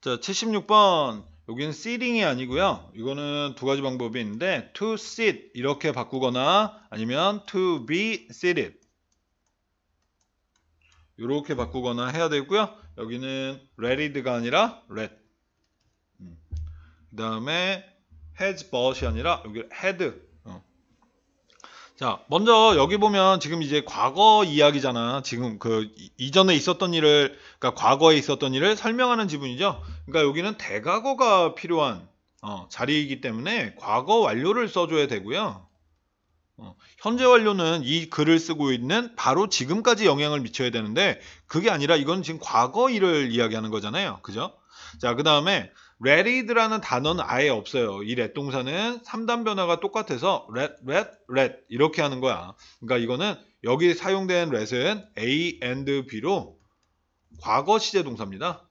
자, 76번 여기는 seeding이 아니고요. 이거는 두 가지 방법이 있는데 to s e e 이렇게 바꾸거나 아니면 to be seeded 이렇게 바꾸거나 해야 되고요. 여기는 r e a d 가 아니라 read 음. 그 다음에 has but이 아니라 여기 had 자, 먼저 여기 보면 지금 이제 과거 이야기잖아. 지금 그 이전에 있었던 일을, 그러니까 과거에 있었던 일을 설명하는 지문이죠 그러니까 여기는 대과거가 필요한 어, 자리이기 때문에 과거 완료를 써줘야 되고요. 어, 현재 완료는 이 글을 쓰고 있는 바로 지금까지 영향을 미쳐야 되는데 그게 아니라 이건 지금 과거 일을 이야기하는 거잖아요. 그죠? 자, 그 다음에 레리드라는 단어는 아예 없어요. 이렛 동사는 3단 변화가 똑같아서 렛, 렛, 렛 이렇게 하는 거야. 그러니까 이거는 여기 사용된 렛은 A and B로 과거 시제 동사입니다.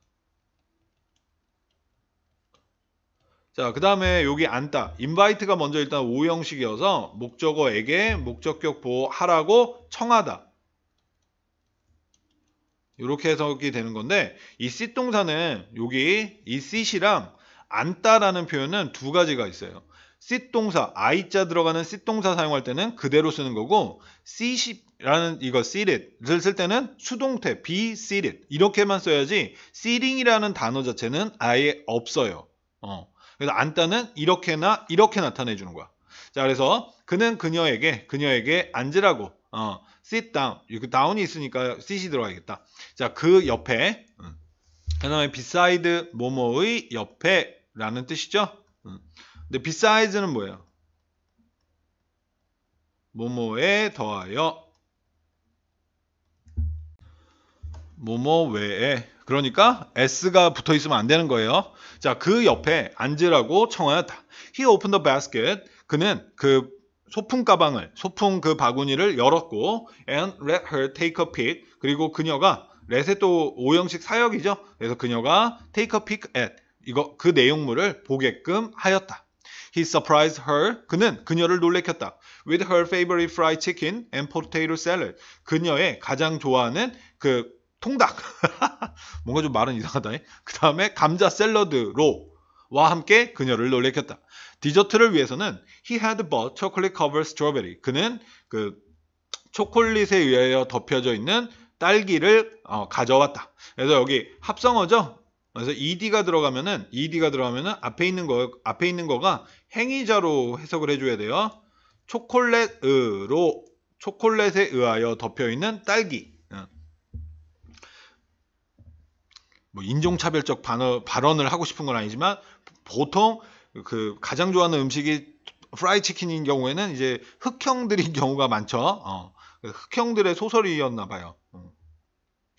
자, 그 다음에 여기 앉다. v i t e 가 먼저 일단 오형식이어서 목적어에게 목적격 보호하라고 청하다. 이렇게 해석이 되는 건데 이 sit 동사는 여기 이 sit이랑 앉다라는 표현은 두 가지가 있어요. sit 동사 i자 들어가는 sit 동사 사용할 때는 그대로 쓰는 거고 s i t 라는 이거 sit을 쓸 때는 수동태 be seated 이렇게만 써야지 sitting이라는 단어 자체는 아예 없어요. 어. 그래서 앉다는 이렇게나 이렇게 나타내 주는 거야. 자, 그래서 그는 그녀에게 그녀에게 앉으라고 어, sit down. 여기 그 down이 있으니까 sit이 들어가야겠다. 자, 그 옆에. 음. 그 다음에 beside 뭐뭐의 옆에 라는 뜻이죠. 음. 근데 beside는 뭐예요? 뭐뭐에 더하여 뭐뭐 외에 그러니까 s가 붙어 있으면 안 되는 거예요. 자, 그 옆에 앉으라고 청하였다. He opened the basket. 그는 그 소풍 가방을 소풍 그 바구니를 열었고 and let her take a peek 그리고 그녀가 let의 또 5형식 사역이죠. 그래서 그녀가 take a peek at 이거 그 내용물을 보게끔 하였다. He surprised her. 그는 그녀를 놀래켰다. With her favorite fried chicken and potato salad. 그녀의 가장 좋아하는 그 통닭. 뭔가 좀 말은 이상하다. 그 다음에 감자 샐러드로 와 함께 그녀를 놀래켰다. 디저트를 위해서는 he had bought chocolate covered strawberry. 그는 그 초콜릿에 의하여 덮여져 있는 딸기를 어, 가져왔다. 그래서 여기 합성어죠. 그래서 ed가 들어가면은 ed가 들어가면은 앞에 있는 거 앞에 있는 거가 행위자로 해석을 해줘야 돼요. 초콜릿으로 초콜릿에 의하여 덮여 있는 딸기. 어. 뭐 인종차별적 반어, 발언을 하고 싶은 건 아니지만 보통 그 가장 좋아하는 음식이 프라이 치킨인 경우에는 이제 흑형들인 경우가 많죠. 어. 그 흑형들의 소설이었나 봐요. 음.